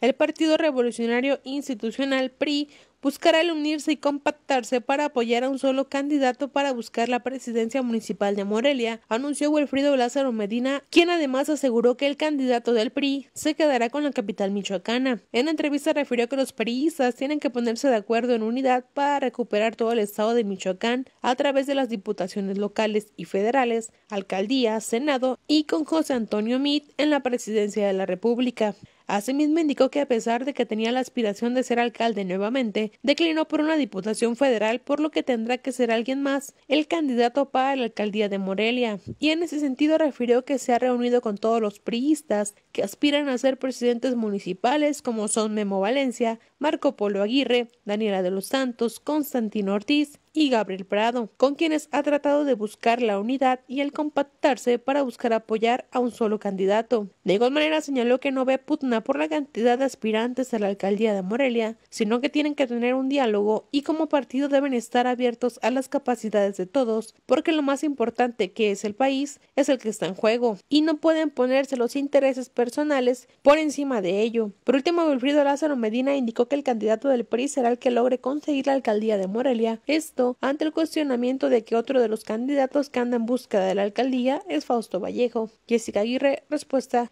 El Partido Revolucionario Institucional PRI buscará el unirse y compactarse para apoyar a un solo candidato para buscar la presidencia municipal de Morelia, anunció Wilfrido Lázaro Medina, quien además aseguró que el candidato del PRI se quedará con la capital michoacana. En la entrevista refirió que los priistas tienen que ponerse de acuerdo en unidad para recuperar todo el estado de Michoacán a través de las diputaciones locales y federales, alcaldía, senado y con José Antonio Meade en la presidencia de la República. Asimismo indicó que a pesar de que tenía la aspiración de ser alcalde nuevamente, declinó por una diputación federal, por lo que tendrá que ser alguien más el candidato para la alcaldía de Morelia. Y en ese sentido refirió que se ha reunido con todos los priistas que aspiran a ser presidentes municipales, como son Memo Valencia, Marco Polo Aguirre, Daniela de los Santos, Constantino Ortiz, y Gabriel Prado, con quienes ha tratado de buscar la unidad y el compactarse para buscar apoyar a un solo candidato. De igual manera señaló que no ve putna por la cantidad de aspirantes a la alcaldía de Morelia, sino que tienen que tener un diálogo y como partido deben estar abiertos a las capacidades de todos, porque lo más importante que es el país es el que está en juego, y no pueden ponerse los intereses personales por encima de ello. Por último, Wilfrido Lázaro Medina indicó que el candidato del PRI será el que logre conseguir la alcaldía de Morelia. Esto ante el cuestionamiento de que otro de los candidatos que anda en busca de la alcaldía es Fausto Vallejo. Jessica Aguirre, respuesta